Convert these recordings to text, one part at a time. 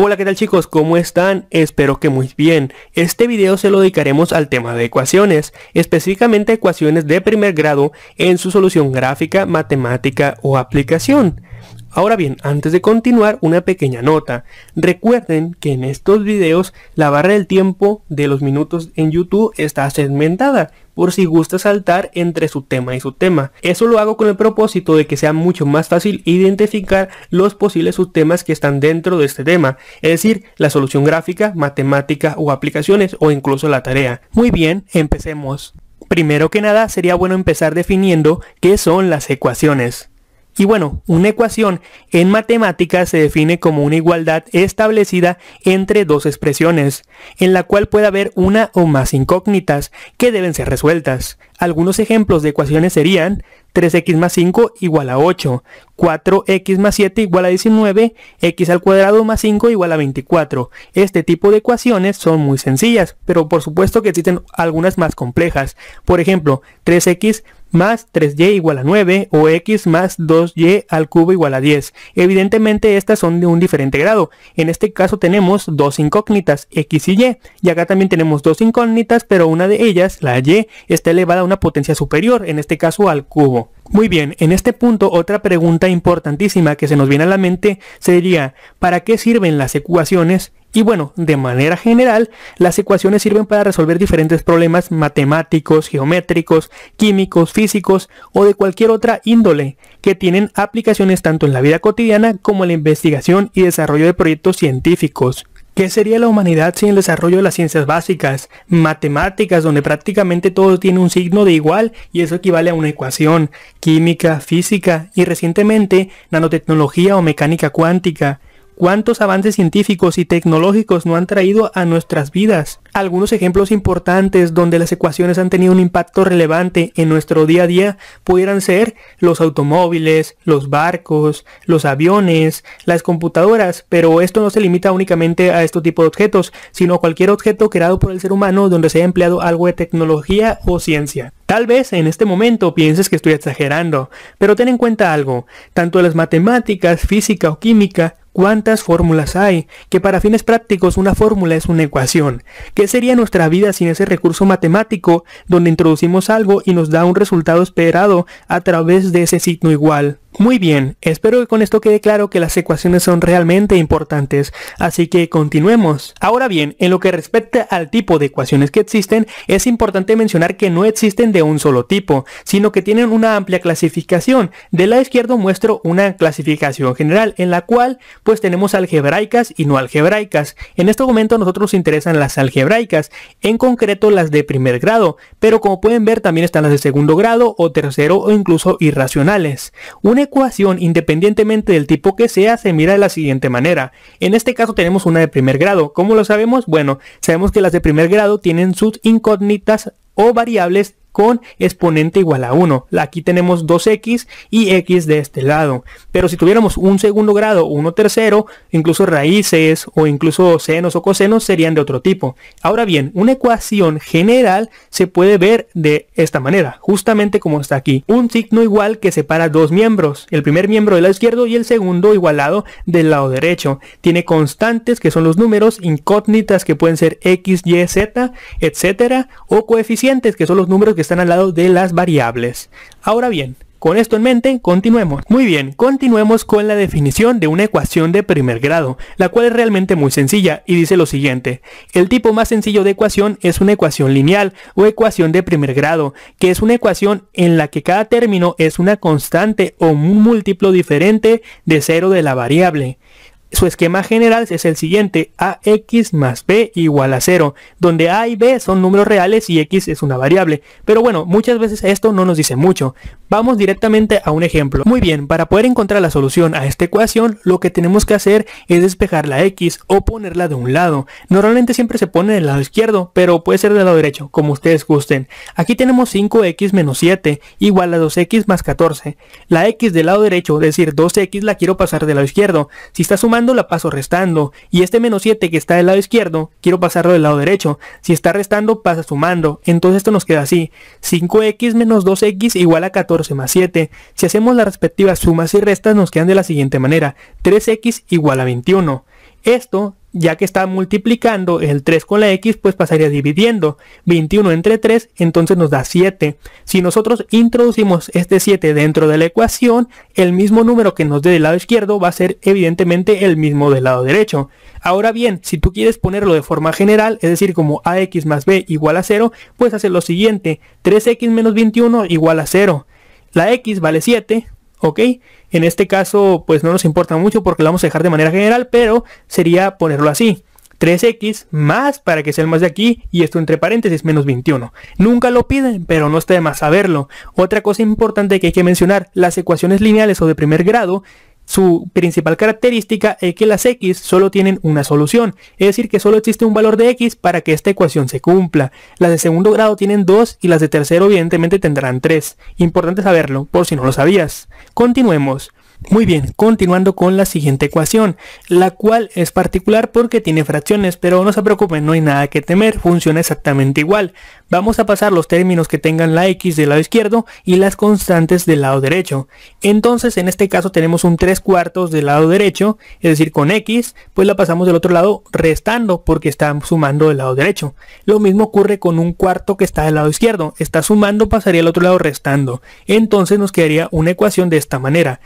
Hola, ¿qué tal chicos? ¿Cómo están? Espero que muy bien. Este video se lo dedicaremos al tema de ecuaciones, específicamente ecuaciones de primer grado en su solución gráfica, matemática o aplicación. Ahora bien, antes de continuar, una pequeña nota. Recuerden que en estos videos la barra del tiempo de los minutos en YouTube está segmentada, por si gusta saltar entre su tema y su tema. Eso lo hago con el propósito de que sea mucho más fácil identificar los posibles subtemas que están dentro de este tema, es decir, la solución gráfica, matemática o aplicaciones o incluso la tarea. Muy bien, empecemos. Primero que nada sería bueno empezar definiendo qué son las ecuaciones. Y bueno, una ecuación en matemáticas se define como una igualdad establecida entre dos expresiones, en la cual puede haber una o más incógnitas que deben ser resueltas. Algunos ejemplos de ecuaciones serían 3x más 5 igual a 8, 4x más 7 igual a 19, x al cuadrado más 5 igual a 24. Este tipo de ecuaciones son muy sencillas, pero por supuesto que existen algunas más complejas. Por ejemplo, 3x más 3y igual a 9 o x más 2y al cubo igual a 10. Evidentemente estas son de un diferente grado. En este caso tenemos dos incógnitas, x y y. Y acá también tenemos dos incógnitas, pero una de ellas, la y, está elevada a una potencia superior, en este caso al cubo. Muy bien, en este punto otra pregunta importantísima que se nos viene a la mente sería, ¿para qué sirven las ecuaciones? Y bueno, de manera general, las ecuaciones sirven para resolver diferentes problemas matemáticos, geométricos, químicos, físicos o de cualquier otra índole, que tienen aplicaciones tanto en la vida cotidiana como en la investigación y desarrollo de proyectos científicos. ¿Qué sería la humanidad sin el desarrollo de las ciencias básicas? Matemáticas, donde prácticamente todo tiene un signo de igual y eso equivale a una ecuación. Química, física y recientemente nanotecnología o mecánica cuántica cuántos avances científicos y tecnológicos no han traído a nuestras vidas. Algunos ejemplos importantes donde las ecuaciones han tenido un impacto relevante en nuestro día a día pudieran ser los automóviles, los barcos, los aviones, las computadoras, pero esto no se limita únicamente a este tipo de objetos, sino a cualquier objeto creado por el ser humano donde se haya empleado algo de tecnología o ciencia. Tal vez en este momento pienses que estoy exagerando, pero ten en cuenta algo, tanto las matemáticas, física o química cuántas fórmulas hay, que para fines prácticos una fórmula es una ecuación. ¿Qué sería nuestra vida sin ese recurso matemático donde introducimos algo y nos da un resultado esperado a través de ese signo igual? Muy bien, espero que con esto quede claro que las ecuaciones son realmente importantes, así que continuemos. Ahora bien, en lo que respecta al tipo de ecuaciones que existen, es importante mencionar que no existen de un solo tipo, sino que tienen una amplia clasificación. De lado izquierdo muestro una clasificación general, en la cual pues tenemos algebraicas y no algebraicas. En este momento nosotros nos interesan las algebraicas, en concreto las de primer grado, pero como pueden ver también están las de segundo grado o tercero o incluso irracionales ecuación, independientemente del tipo que sea, se mira de la siguiente manera. En este caso tenemos una de primer grado. ¿Cómo lo sabemos? Bueno, sabemos que las de primer grado tienen sus incógnitas o variables con exponente igual a 1. Aquí tenemos 2x y x de este lado. Pero si tuviéramos un segundo grado, uno tercero, incluso raíces o incluso senos o cosenos serían de otro tipo. Ahora bien, una ecuación general se puede ver de esta manera, justamente como está aquí. Un signo igual que separa dos miembros, el primer miembro del lado izquierdo y el segundo igualado del lado derecho. Tiene constantes que son los números, incógnitas que pueden ser x, y, z, etcétera, o coeficientes que son los números que están al lado de las variables. Ahora bien, con esto en mente, continuemos. Muy bien, continuemos con la definición de una ecuación de primer grado, la cual es realmente muy sencilla y dice lo siguiente. El tipo más sencillo de ecuación es una ecuación lineal o ecuación de primer grado, que es una ecuación en la que cada término es una constante o un múltiplo diferente de cero de la variable su esquema general es el siguiente, AX más B igual a 0, donde A y B son números reales y X es una variable. Pero bueno, muchas veces esto no nos dice mucho. Vamos directamente a un ejemplo. Muy bien, para poder encontrar la solución a esta ecuación, lo que tenemos que hacer es despejar la X o ponerla de un lado. Normalmente siempre se pone del lado izquierdo, pero puede ser del lado derecho, como ustedes gusten. Aquí tenemos 5X menos 7 igual a 2X más 14. La X del lado derecho, es decir, 2X la quiero pasar del lado izquierdo. Si está sumando la paso restando, y este menos 7 que está del lado izquierdo, quiero pasarlo del lado derecho. Si está restando, pasa sumando. Entonces esto nos queda así, 5x menos 2x igual a 14 más 7. Si hacemos las respectivas sumas y restas nos quedan de la siguiente manera, 3x igual a 21. Esto ya que está multiplicando el 3 con la x, pues pasaría dividiendo. 21 entre 3, entonces nos da 7. Si nosotros introducimos este 7 dentro de la ecuación, el mismo número que nos dé del lado izquierdo va a ser evidentemente el mismo del lado derecho. Ahora bien, si tú quieres ponerlo de forma general, es decir, como ax más b igual a 0, pues hace lo siguiente. 3x menos 21 igual a 0. La x vale 7, ¿ok? En este caso, pues no nos importa mucho porque lo vamos a dejar de manera general, pero sería ponerlo así. 3x más para que sea el más de aquí y esto entre paréntesis menos 21. Nunca lo piden, pero no está de más saberlo. Otra cosa importante que hay que mencionar, las ecuaciones lineales o de primer grado su principal característica es que las x solo tienen una solución, es decir, que solo existe un valor de x para que esta ecuación se cumpla. Las de segundo grado tienen 2 y las de tercero evidentemente tendrán 3. Importante saberlo, por si no lo sabías. Continuemos. Muy bien, continuando con la siguiente ecuación, la cual es particular porque tiene fracciones, pero no se preocupen, no hay nada que temer, funciona exactamente igual. Vamos a pasar los términos que tengan la x del lado izquierdo y las constantes del lado derecho. Entonces, en este caso tenemos un 3 cuartos del lado derecho, es decir, con x, pues la pasamos del otro lado restando porque está sumando del lado derecho. Lo mismo ocurre con un cuarto que está del lado izquierdo, está sumando, pasaría al otro lado restando. Entonces nos quedaría una ecuación de esta manera.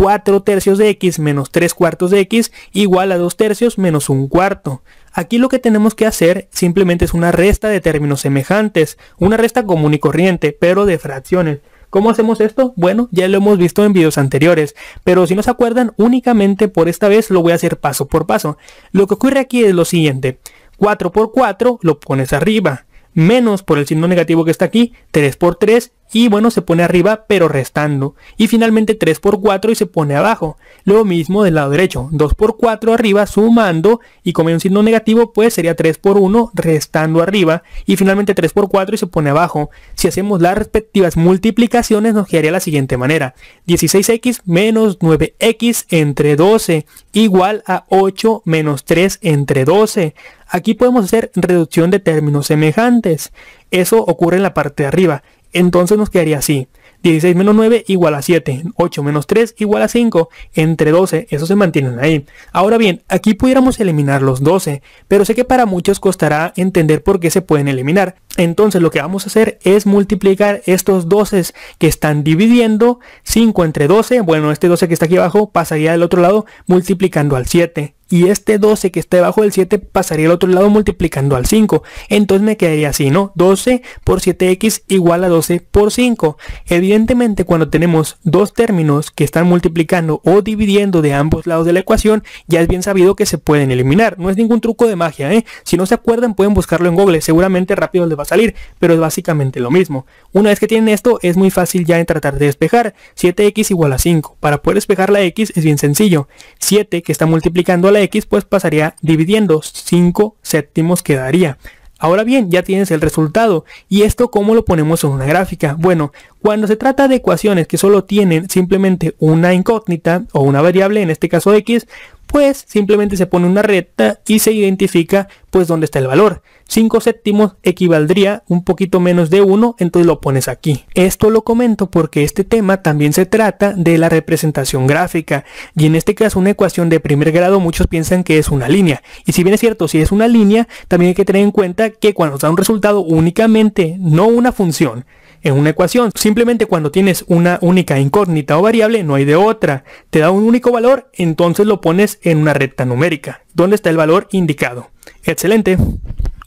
4 tercios de x menos 3 cuartos de x igual a 2 tercios menos 1 cuarto. Aquí lo que tenemos que hacer simplemente es una resta de términos semejantes, una resta común y corriente, pero de fracciones. ¿Cómo hacemos esto? Bueno, ya lo hemos visto en videos anteriores, pero si no se acuerdan, únicamente por esta vez lo voy a hacer paso por paso. Lo que ocurre aquí es lo siguiente, 4 por 4 lo pones arriba, menos por el signo negativo que está aquí, 3 por 3 y bueno se pone arriba pero restando y finalmente 3 por 4 y se pone abajo lo mismo del lado derecho 2 por 4 arriba sumando y como un signo negativo pues sería 3 por 1 restando arriba y finalmente 3 por 4 y se pone abajo si hacemos las respectivas multiplicaciones nos quedaría de la siguiente manera 16x menos 9x entre 12 igual a 8 menos 3 entre 12 aquí podemos hacer reducción de términos semejantes eso ocurre en la parte de arriba entonces nos quedaría así. 16 menos 9 igual a 7. 8 menos 3 igual a 5. Entre 12, eso se mantienen ahí. Ahora bien, aquí pudiéramos eliminar los 12, pero sé que para muchos costará entender por qué se pueden eliminar. Entonces lo que vamos a hacer es multiplicar estos 12 que están dividiendo 5 entre 12. Bueno, este 12 que está aquí abajo pasaría al otro lado multiplicando al 7. Y este 12 que está debajo del 7 pasaría al otro lado multiplicando al 5. Entonces me quedaría así, ¿no? 12 por 7x igual a 12 por 5. Evidentemente cuando tenemos dos términos que están multiplicando o dividiendo de ambos lados de la ecuación, ya es bien sabido que se pueden eliminar. No es ningún truco de magia, ¿eh? Si no se acuerdan pueden buscarlo en Google. Seguramente rápido les a salir, pero es básicamente lo mismo. Una vez que tienen esto, es muy fácil ya en tratar de despejar. 7x igual a 5. Para poder despejar la x es bien sencillo. 7 que está multiplicando a la x, pues pasaría dividiendo. 5 séptimos quedaría. Ahora bien, ya tienes el resultado. ¿Y esto cómo lo ponemos en una gráfica? Bueno, cuando se trata de ecuaciones que solo tienen simplemente una incógnita o una variable, en este caso x, pues simplemente se pone una recta y se identifica pues dónde está el valor. 5 séptimos equivaldría un poquito menos de 1, entonces lo pones aquí. Esto lo comento porque este tema también se trata de la representación gráfica y en este caso una ecuación de primer grado muchos piensan que es una línea. Y si bien es cierto, si es una línea, también hay que tener en cuenta que cuando da un resultado únicamente, no una función, en una ecuación. Simplemente cuando tienes una única incógnita o variable, no hay de otra. Te da un único valor, entonces lo pones en una recta numérica, donde está el valor indicado. Excelente.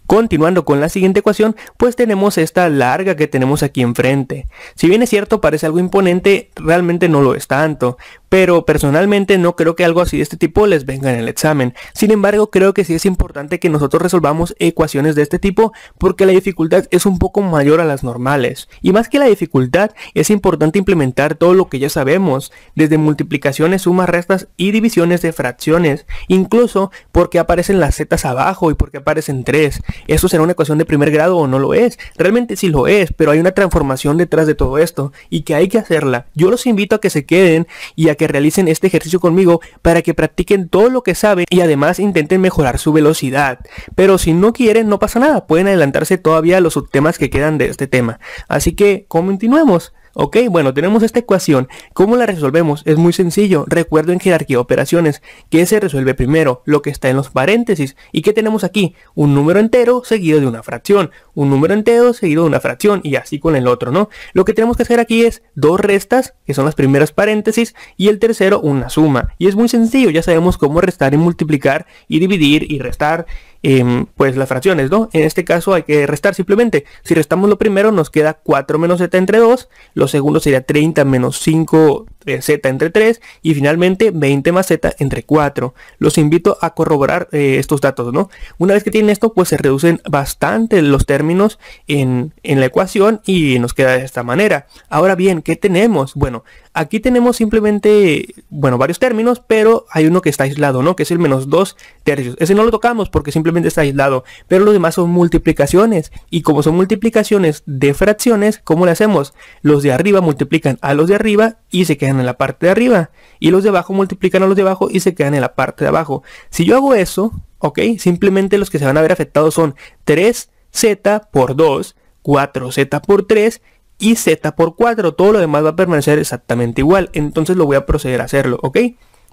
Continuando con la siguiente ecuación, pues tenemos esta larga que tenemos aquí enfrente. Si bien es cierto, parece algo imponente, realmente no lo es tanto, pero personalmente no creo que algo así de este tipo les venga en el examen. Sin embargo, creo que sí es importante que nosotros resolvamos ecuaciones de este tipo porque la dificultad es un poco mayor a las normales. Y más que la dificultad, es importante implementar todo lo que ya sabemos, desde multiplicaciones, sumas, restas y divisiones de fracciones, incluso porque aparecen las zetas abajo y porque aparecen tres ¿Eso será una ecuación de primer grado o no lo es? Realmente sí lo es, pero hay una transformación detrás de todo esto y que hay que hacerla. Yo los invito a que se queden y a que realicen este ejercicio conmigo para que practiquen todo lo que saben y además intenten mejorar su velocidad. Pero si no quieren, no pasa nada, pueden adelantarse todavía a los subtemas que quedan de este tema. Así que continuemos. Ok, bueno, tenemos esta ecuación. ¿Cómo la resolvemos? Es muy sencillo. Recuerdo en jerarquía de operaciones que se resuelve primero lo que está en los paréntesis. ¿Y qué tenemos aquí? Un número entero seguido de una fracción. Un número entero seguido de una fracción y así con el otro, ¿no? Lo que tenemos que hacer aquí es dos restas, que son las primeras paréntesis, y el tercero una suma. Y es muy sencillo, ya sabemos cómo restar y multiplicar y dividir y restar Em, pues las fracciones, ¿no? En este caso hay que restar simplemente. Si restamos lo primero nos queda 4 menos 7 entre 2, lo segundo sería 30 menos 5 Z entre 3 y finalmente 20 más Z entre 4. Los invito a corroborar eh, estos datos, ¿no? Una vez que tienen esto, pues se reducen bastante los términos en, en la ecuación y nos queda de esta manera. Ahora bien, ¿qué tenemos? Bueno, aquí tenemos simplemente, bueno, varios términos, pero hay uno que está aislado, ¿no? Que es el menos 2 tercios. Ese no lo tocamos porque simplemente está aislado, pero los demás son multiplicaciones. Y como son multiplicaciones de fracciones, ¿cómo le hacemos? Los de arriba multiplican a los de arriba y se quedan en la parte de arriba. Y los de abajo multiplican a los de abajo y se quedan en la parte de abajo. Si yo hago eso, ok, simplemente los que se van a ver afectados son 3z por 2, 4z por 3 y z por 4. Todo lo demás va a permanecer exactamente igual. Entonces lo voy a proceder a hacerlo, ok.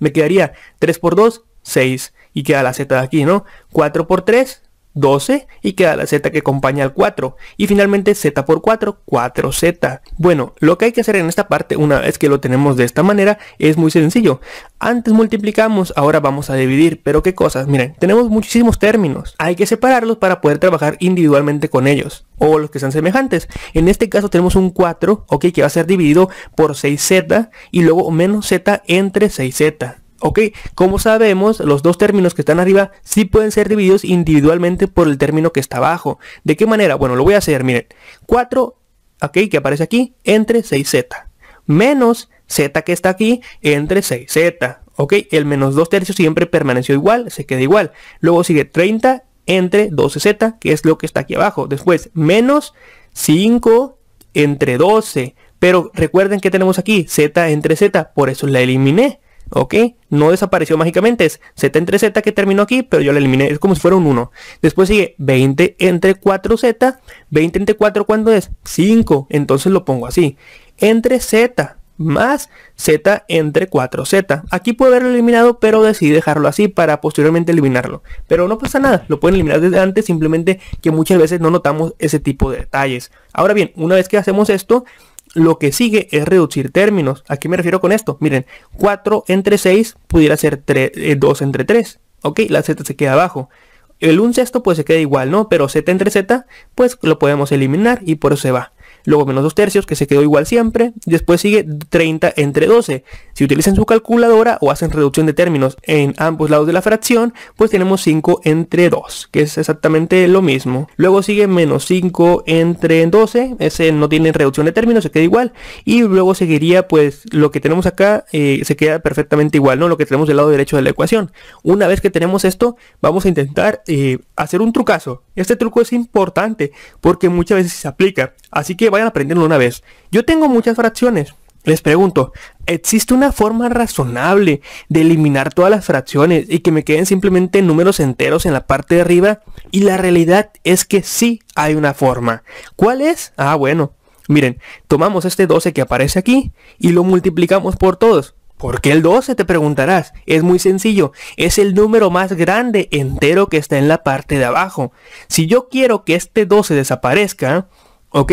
Me quedaría 3 por 2, 6. Y queda la z de aquí, ¿no? 4 por 3, 12 y queda la z que acompaña al 4 y finalmente z por 4 4z bueno lo que hay que hacer en esta parte una vez que lo tenemos de esta manera es muy sencillo antes multiplicamos ahora vamos a dividir pero qué cosas miren tenemos muchísimos términos hay que separarlos para poder trabajar individualmente con ellos o los que sean semejantes en este caso tenemos un 4 ok que va a ser dividido por 6z y luego menos z entre 6z Ok, como sabemos, los dos términos que están arriba sí pueden ser divididos individualmente por el término que está abajo. ¿De qué manera? Bueno, lo voy a hacer, miren. 4, ok, que aparece aquí, entre 6z. Menos z que está aquí, entre 6z. Ok, el menos 2 tercios siempre permaneció igual, se queda igual. Luego sigue 30 entre 12z, que es lo que está aquí abajo. Después, menos 5 entre 12. Pero recuerden que tenemos aquí z entre z, por eso la eliminé. ¿ok? No desapareció mágicamente, es z entre z que terminó aquí, pero yo la eliminé, es como si fuera un 1. Después sigue 20 entre 4z, 20 entre 4 cuándo es? 5, entonces lo pongo así, entre z más z entre 4z. Aquí puedo haberlo eliminado, pero decidí dejarlo así para posteriormente eliminarlo. Pero no pasa nada, lo pueden eliminar desde antes, simplemente que muchas veces no notamos ese tipo de detalles. Ahora bien, una vez que hacemos esto, lo que sigue es reducir términos. ¿A qué me refiero con esto? Miren, 4 entre 6 pudiera ser 2 eh, entre 3. ¿Ok? La z se queda abajo. El un sexto pues se queda igual, ¿no? Pero z entre z pues lo podemos eliminar y por eso se va luego menos 2 tercios, que se quedó igual siempre, después sigue 30 entre 12. Si utilizan su calculadora o hacen reducción de términos en ambos lados de la fracción, pues tenemos 5 entre 2, que es exactamente lo mismo. Luego sigue menos 5 entre 12, ese no tiene reducción de términos, se queda igual, y luego seguiría pues lo que tenemos acá, eh, se queda perfectamente igual, ¿no? Lo que tenemos del lado derecho de la ecuación. Una vez que tenemos esto, vamos a intentar eh, hacer un trucazo. Este truco es importante porque muchas veces se aplica, así que vayan aprendiendo una vez. Yo tengo muchas fracciones. Les pregunto, ¿existe una forma razonable de eliminar todas las fracciones y que me queden simplemente números enteros en la parte de arriba? Y la realidad es que sí hay una forma. ¿Cuál es? Ah, bueno. Miren, tomamos este 12 que aparece aquí y lo multiplicamos por todos. ¿Por qué el 12? Te preguntarás. Es muy sencillo. Es el número más grande entero que está en la parte de abajo. Si yo quiero que este 12 desaparezca, ¿ok?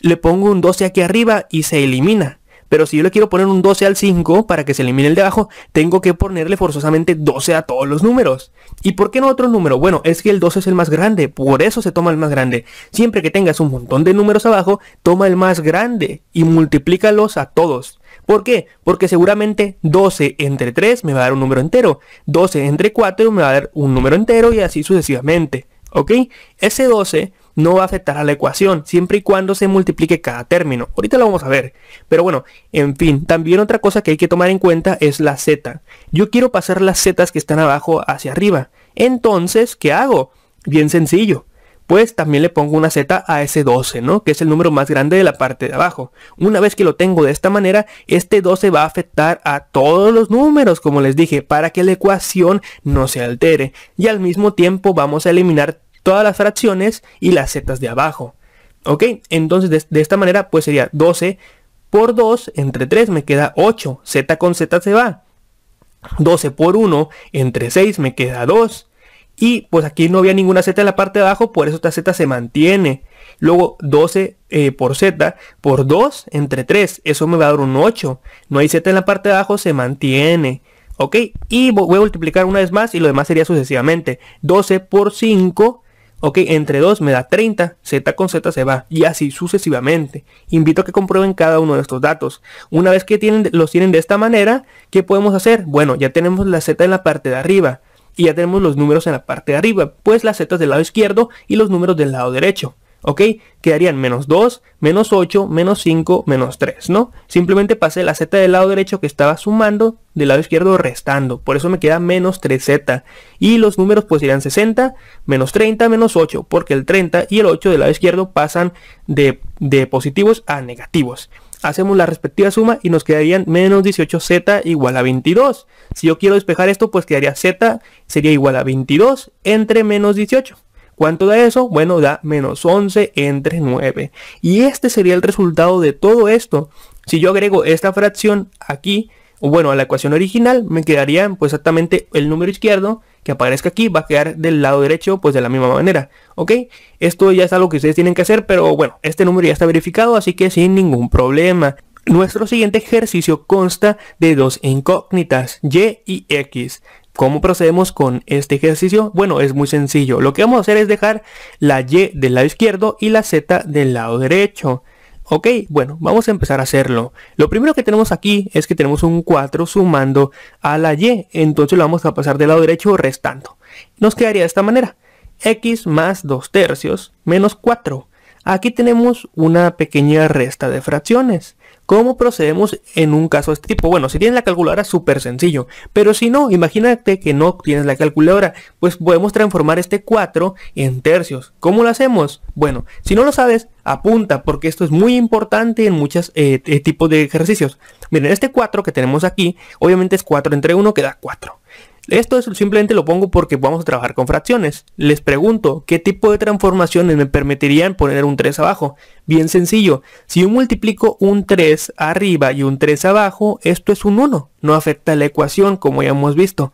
le pongo un 12 aquí arriba y se elimina. Pero si yo le quiero poner un 12 al 5 para que se elimine el de abajo, tengo que ponerle forzosamente 12 a todos los números. ¿Y por qué no otro número? Bueno, es que el 12 es el más grande, por eso se toma el más grande. Siempre que tengas un montón de números abajo, toma el más grande y multiplícalos a todos. ¿Por qué? Porque seguramente 12 entre 3 me va a dar un número entero, 12 entre 4 me va a dar un número entero y así sucesivamente. ¿Ok? Ese 12 no va a afectar a la ecuación, siempre y cuando se multiplique cada término. Ahorita lo vamos a ver. Pero bueno, en fin, también otra cosa que hay que tomar en cuenta es la z. Yo quiero pasar las zetas que están abajo hacia arriba. Entonces, ¿qué hago? Bien sencillo. Pues también le pongo una z a ese 12, ¿no? Que es el número más grande de la parte de abajo. Una vez que lo tengo de esta manera, este 12 va a afectar a todos los números, como les dije, para que la ecuación no se altere. Y al mismo tiempo vamos a eliminar todas las fracciones y las zetas de abajo. ¿Ok? Entonces de, esta manera pues sería 12 por 2 entre 3 me queda 8. Z con Z se va. 12 por 1 entre 6 me queda 2. Y pues aquí no había ninguna Z en la parte de abajo, por eso esta Z se mantiene. Luego 12 eh, por Z por 2 entre 3, eso me va a dar un 8. No hay Z en la parte de abajo, se mantiene. ¿Ok? Y voy a multiplicar una vez más y lo demás sería sucesivamente. 12 por 5 Ok, entre 2 me da 30, z con z se va, y así sucesivamente. Invito a que comprueben cada uno de estos datos. Una vez que tienen, los tienen de esta manera, ¿qué podemos hacer? Bueno, ya tenemos la z en la parte de arriba, y ya tenemos los números en la parte de arriba, pues las z del lado izquierdo y los números del lado derecho. ¿ok? Quedarían menos 2, menos 8, menos 5, menos 3, ¿no? Simplemente pasé la z del lado derecho que estaba sumando, del lado izquierdo restando, por eso me queda menos 3z. Y los números pues serían 60, menos 30, menos 8, porque el 30 y el 8 del lado izquierdo pasan de, de positivos a negativos. Hacemos la respectiva suma y nos quedarían menos 18z igual a 22. Si yo quiero despejar esto, pues quedaría z sería igual a 22 entre menos 18. ¿Cuánto da eso? Bueno, da menos 11 entre 9. Y este sería el resultado de todo esto. Si yo agrego esta fracción aquí, bueno, a la ecuación original me quedaría pues exactamente el número izquierdo que aparezca aquí va a quedar del lado derecho pues de la misma manera, ¿ok? Esto ya es algo que ustedes tienen que hacer, pero bueno, este número ya está verificado, así que sin ningún problema. Nuestro siguiente ejercicio consta de dos incógnitas, y y x. ¿Cómo procedemos con este ejercicio? Bueno, es muy sencillo. Lo que vamos a hacer es dejar la Y del lado izquierdo y la Z del lado derecho. Ok, bueno, vamos a empezar a hacerlo. Lo primero que tenemos aquí es que tenemos un 4 sumando a la Y. Entonces lo vamos a pasar del lado derecho restando. Nos quedaría de esta manera. X más 2 tercios menos 4. Aquí tenemos una pequeña resta de fracciones. ¿Cómo procedemos en un caso de este tipo? Bueno, si tienes la calculadora, súper sencillo. Pero si no, imagínate que no tienes la calculadora. Pues podemos transformar este 4 en tercios. ¿Cómo lo hacemos? Bueno, si no lo sabes, apunta, porque esto es muy importante en muchos eh, eh, tipos de ejercicios. Miren, este 4 que tenemos aquí, obviamente es 4 entre 1, que da 4. Esto es, simplemente lo pongo porque vamos a trabajar con fracciones. Les pregunto, ¿qué tipo de transformaciones me permitirían poner un 3 abajo? Bien sencillo, si yo multiplico un 3 arriba y un 3 abajo, esto es un 1. No afecta la ecuación como ya hemos visto.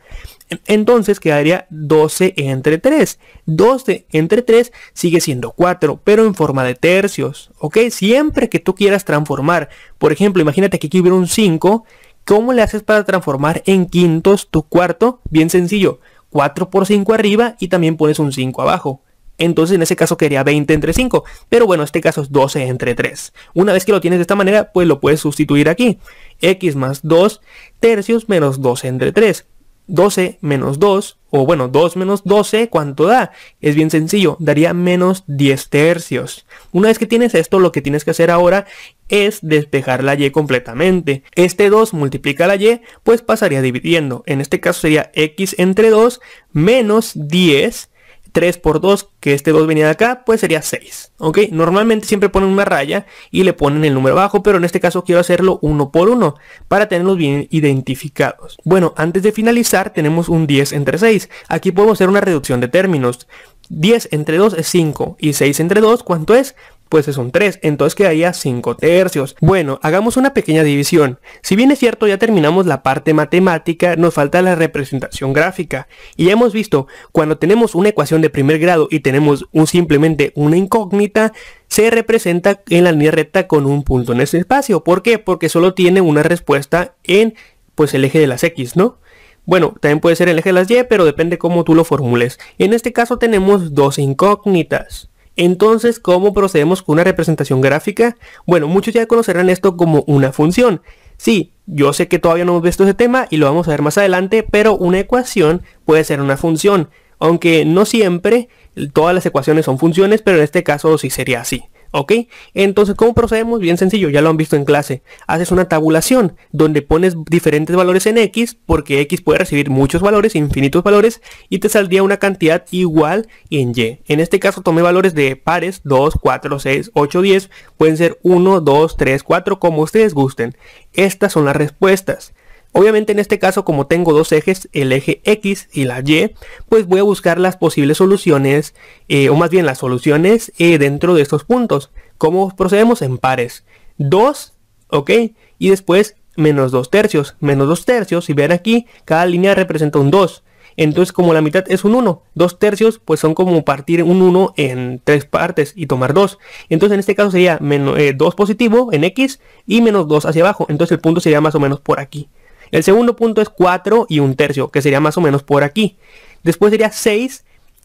Entonces quedaría 12 entre 3. 12 entre 3 sigue siendo 4, pero en forma de tercios. ¿Ok? Siempre que tú quieras transformar, por ejemplo, imagínate que aquí hubiera un 5 ¿Cómo le haces para transformar en quintos tu cuarto? Bien sencillo, 4 por 5 arriba y también pones un 5 abajo. Entonces en ese caso quería 20 entre 5, pero bueno, este caso es 12 entre 3. Una vez que lo tienes de esta manera, pues lo puedes sustituir aquí. x más 2 tercios menos 12 entre 3. 12 menos 2, o bueno, 2 menos 12, ¿cuánto da? Es bien sencillo, daría menos 10 tercios. Una vez que tienes esto, lo que tienes que hacer ahora es despejar la y completamente. Este 2 multiplica la y, pues pasaría dividiendo. En este caso sería x entre 2 menos 10 3 por 2, que este 2 venía de acá, pues sería 6. ¿Ok? Normalmente siempre ponen una raya y le ponen el número abajo, pero en este caso quiero hacerlo uno por uno para tenerlos bien identificados. Bueno, antes de finalizar tenemos un 10 entre 6. Aquí podemos hacer una reducción de términos. 10 entre 2 es 5 y 6 entre 2, ¿cuánto es? pues son un 3, entonces quedaría 5 tercios. Bueno, hagamos una pequeña división. Si bien es cierto, ya terminamos la parte matemática, nos falta la representación gráfica. Y ya hemos visto, cuando tenemos una ecuación de primer grado y tenemos simplemente una incógnita, se representa en la línea recta con un punto en ese espacio. ¿Por qué? Porque solo tiene una respuesta en pues el eje de las X, ¿no? Bueno, también puede ser el eje de las Y, pero depende cómo tú lo formules. En este caso tenemos dos incógnitas. Entonces, ¿cómo procedemos con una representación gráfica? Bueno, muchos ya conocerán esto como una función. Sí, yo sé que todavía no hemos visto ese tema y lo vamos a ver más adelante, pero una ecuación puede ser una función. Aunque no siempre todas las ecuaciones son funciones, pero en este caso sí sería así. ¿Ok? Entonces, ¿cómo procedemos? Bien sencillo, ya lo han visto en clase. Haces una tabulación donde pones diferentes valores en X, porque X puede recibir muchos valores, infinitos valores, y te saldría una cantidad igual en Y. En este caso tomé valores de pares, 2, 4, 6, 8, 10. Pueden ser 1, 2, 3, 4, como ustedes gusten. Estas son las respuestas. Obviamente en este caso como tengo dos ejes, el eje X y la Y, pues voy a buscar las posibles soluciones, eh, o más bien las soluciones eh, dentro de estos puntos. ¿Cómo procedemos? En pares. 2, ok, y después menos 2 tercios. Menos 2 tercios, si ven aquí, cada línea representa un 2. Entonces como la mitad es un 1, 2 tercios pues son como partir un 1 en 3 partes y tomar 2. Entonces en este caso sería 2 eh, positivo en X y menos 2 hacia abajo. Entonces el punto sería más o menos por aquí. El segundo punto es 4 y un tercio, que sería más o menos por aquí. Después sería 6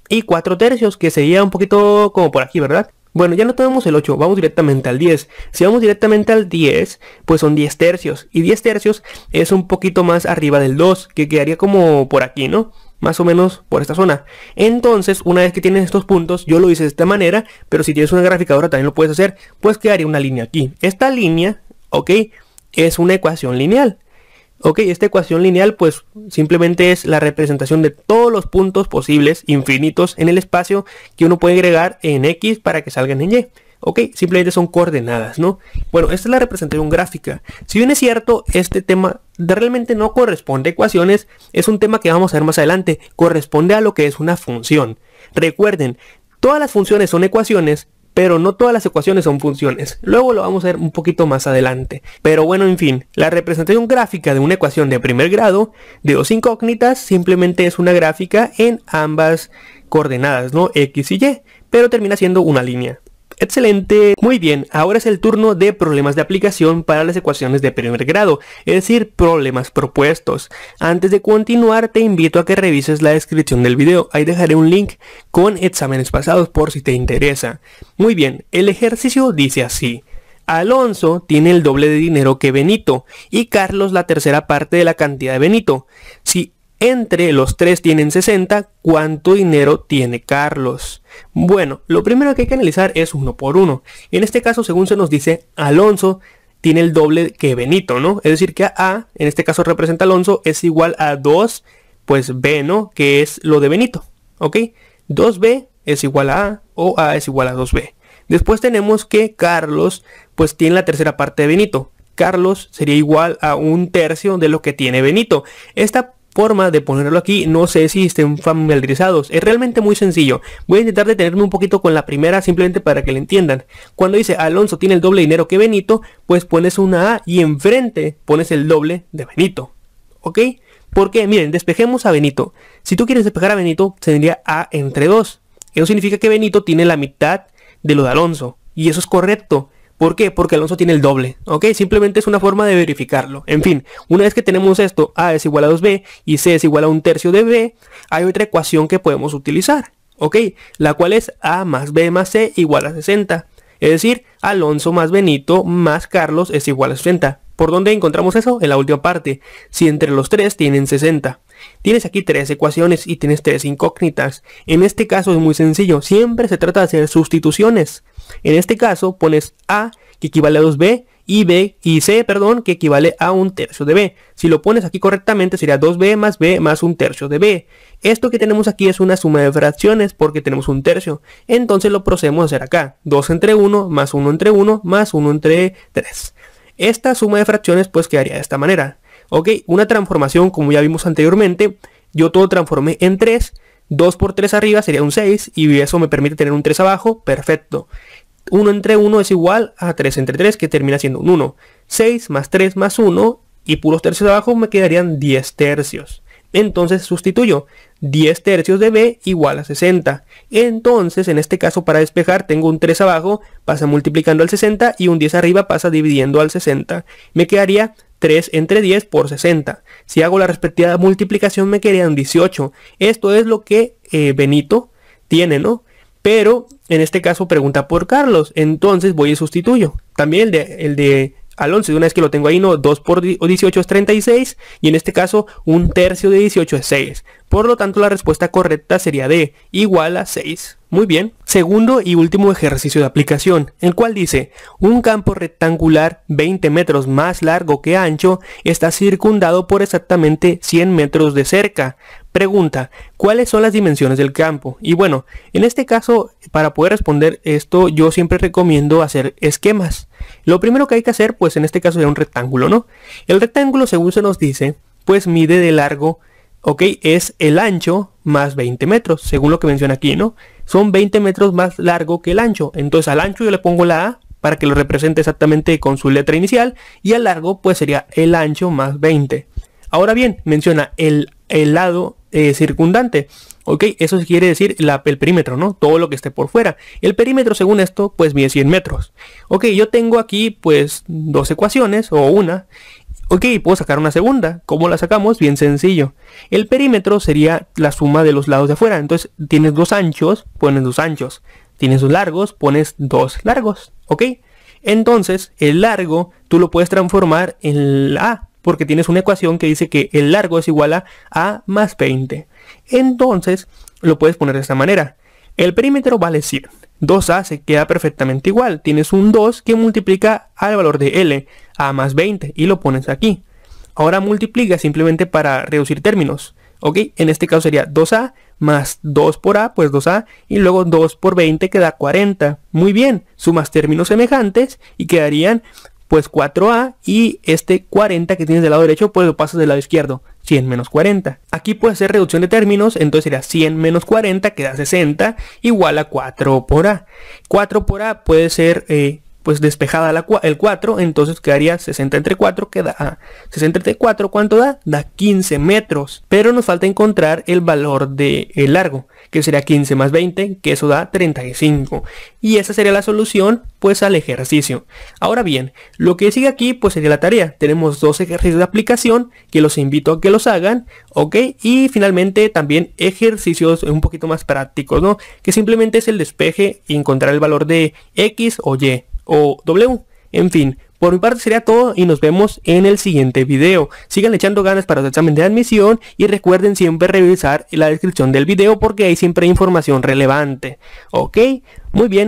y 4 tercios, que sería un poquito como por aquí, ¿verdad? Bueno, ya no tenemos el 8, vamos directamente al 10. Si vamos directamente al 10, pues son 10 tercios. Y 10 tercios es un poquito más arriba del 2, que quedaría como por aquí, ¿no? Más o menos por esta zona. Entonces, una vez que tienes estos puntos, yo lo hice de esta manera, pero si tienes una graficadora también lo puedes hacer, pues quedaría una línea aquí. Esta línea, ¿ok? Es una ecuación lineal. Ok, esta ecuación lineal pues simplemente es la representación de todos los puntos posibles infinitos en el espacio que uno puede agregar en X para que salgan en Y. Ok, simplemente son coordenadas, ¿no? Bueno, esta es la representación gráfica. Si bien es cierto, este tema realmente no corresponde a ecuaciones, es un tema que vamos a ver más adelante, corresponde a lo que es una función. Recuerden, todas las funciones son ecuaciones pero no todas las ecuaciones son funciones. Luego lo vamos a ver un poquito más adelante. Pero bueno, en fin, la representación gráfica de una ecuación de primer grado de dos incógnitas simplemente es una gráfica en ambas coordenadas, ¿no? X y Y, pero termina siendo una línea. Excelente. Muy bien, ahora es el turno de problemas de aplicación para las ecuaciones de primer grado, es decir, problemas propuestos. Antes de continuar, te invito a que revises la descripción del video. Ahí dejaré un link con exámenes pasados por si te interesa. Muy bien, el ejercicio dice así. Alonso tiene el doble de dinero que Benito y Carlos la tercera parte de la cantidad de Benito. Si entre los tres tienen 60. ¿Cuánto dinero tiene Carlos? Bueno, lo primero que hay que analizar es uno por uno. En este caso, según se nos dice, Alonso tiene el doble que Benito, ¿no? Es decir, que A, en este caso representa Alonso, es igual a 2, pues B, ¿no? Que es lo de Benito, ¿ok? 2B es igual a A o A es igual a 2B. Después tenemos que Carlos, pues tiene la tercera parte de Benito. Carlos sería igual a un tercio de lo que tiene Benito. Esta de ponerlo aquí, no sé si estén familiarizados, es realmente muy sencillo. Voy a intentar detenerme un poquito con la primera simplemente para que le entiendan. Cuando dice Alonso tiene el doble dinero que Benito, pues pones una A y enfrente pones el doble de Benito. ¿Ok? Porque miren, despejemos a Benito. Si tú quieres despejar a Benito, tendría A entre 2. Eso significa que Benito tiene la mitad de lo de Alonso. Y eso es correcto. ¿Por qué? Porque Alonso tiene el doble, ¿ok? Simplemente es una forma de verificarlo. En fin, una vez que tenemos esto, A es igual a 2B y C es igual a un tercio de B, hay otra ecuación que podemos utilizar, ¿ok? La cual es A más B más C igual a 60. Es decir, Alonso más Benito más Carlos es igual a 60. ¿Por dónde encontramos eso? En la última parte. Si entre los tres tienen 60. Tienes aquí tres ecuaciones y tienes tres incógnitas. En este caso es muy sencillo, siempre se trata de hacer sustituciones. En este caso pones A que equivale a 2B y B y C, perdón, que equivale a un tercio de B. Si lo pones aquí correctamente sería 2B más B más un tercio de B. Esto que tenemos aquí es una suma de fracciones porque tenemos un tercio. Entonces lo procedemos a hacer acá. 2 entre 1 más 1 entre 1 más 1 entre 3. Esta suma de fracciones pues quedaría de esta manera. Ok, una transformación como ya vimos anteriormente, yo todo transformé en 3, 2 por 3 arriba sería un 6 y eso me permite tener un 3 abajo, perfecto. 1 entre 1 es igual a 3 entre 3 que termina siendo un 1. 6 más 3 más 1 y puros tercios abajo me quedarían 10 tercios. Entonces sustituyo 10 tercios de B igual a 60. Entonces en este caso para despejar tengo un 3 abajo, pasa multiplicando al 60 y un 10 arriba pasa dividiendo al 60. Me quedaría 3 entre 10 por 60. Si hago la respectiva multiplicación me querían 18. Esto es lo que eh, Benito tiene, ¿no? Pero en este caso pregunta por Carlos. Entonces voy y sustituyo. También el de, el de al 11. una vez que lo tengo ahí, no, 2 por 18 es 36 y en este caso un tercio de 18 es 6. Por lo tanto, la respuesta correcta sería D, igual a 6. Muy bien. Segundo y último ejercicio de aplicación, el cual dice, un campo rectangular 20 metros más largo que ancho está circundado por exactamente 100 metros de cerca. Pregunta, ¿cuáles son las dimensiones del campo? Y bueno, en este caso, para poder responder esto, yo siempre recomiendo hacer esquemas. Lo primero que hay que hacer, pues en este caso sería un rectángulo, ¿no? El rectángulo, según se nos dice, pues mide de largo, ok, es el ancho más 20 metros, según lo que menciona aquí, ¿no? Son 20 metros más largo que el ancho. Entonces al ancho yo le pongo la A para que lo represente exactamente con su letra inicial y al largo pues sería el ancho más 20. Ahora bien, menciona el, lado eh, circundante. Ok, eso quiere decir la, el perímetro, ¿no? Todo lo que esté por fuera. El perímetro, según esto, pues mide 100 metros. Ok, yo tengo aquí pues dos ecuaciones o una. Ok, puedo sacar una segunda. ¿Cómo la sacamos? Bien sencillo. El perímetro sería la suma de los lados de afuera. Entonces tienes dos anchos, pones dos anchos. Tienes dos largos, pones dos largos. Ok. Entonces el largo tú lo puedes transformar en la A porque tienes una ecuación que dice que el largo es igual a A más 20. Entonces lo puedes poner de esta manera. El perímetro vale decir 2A se queda perfectamente igual. Tienes un 2 que multiplica al valor de L, A más 20, y lo pones aquí. Ahora multiplica simplemente para reducir términos. ¿Ok? En este caso sería 2A más 2 por A, pues 2A, y luego 2 por 20 queda 40. Muy bien, sumas términos semejantes y quedarían pues 4A y este 40 que tienes del lado derecho pues lo pasas del lado izquierdo, 100 menos 40. Aquí puede ser reducción de términos, entonces sería 100 menos 40 que da 60 igual a 4 por A. 4 por A puede ser eh, pues despejada el 4, entonces quedaría 60 entre 4, que da 60 ah, entre 4, ¿cuánto da? Da 15 metros, pero nos falta encontrar el valor de largo, que sería 15 más 20, que eso da 35, y esa sería la solución pues al ejercicio. Ahora bien, lo que sigue aquí pues sería la tarea, tenemos dos ejercicios de aplicación que los invito a que los hagan, ok, y finalmente también ejercicios un poquito más prácticos, ¿no? Que simplemente es el despeje y encontrar el valor de X o Y o W. En fin, por mi parte sería todo y nos vemos en el siguiente video. Sigan echando ganas para su examen de admisión y recuerden siempre revisar la descripción del video porque hay siempre información relevante. ¿Ok? Muy bien.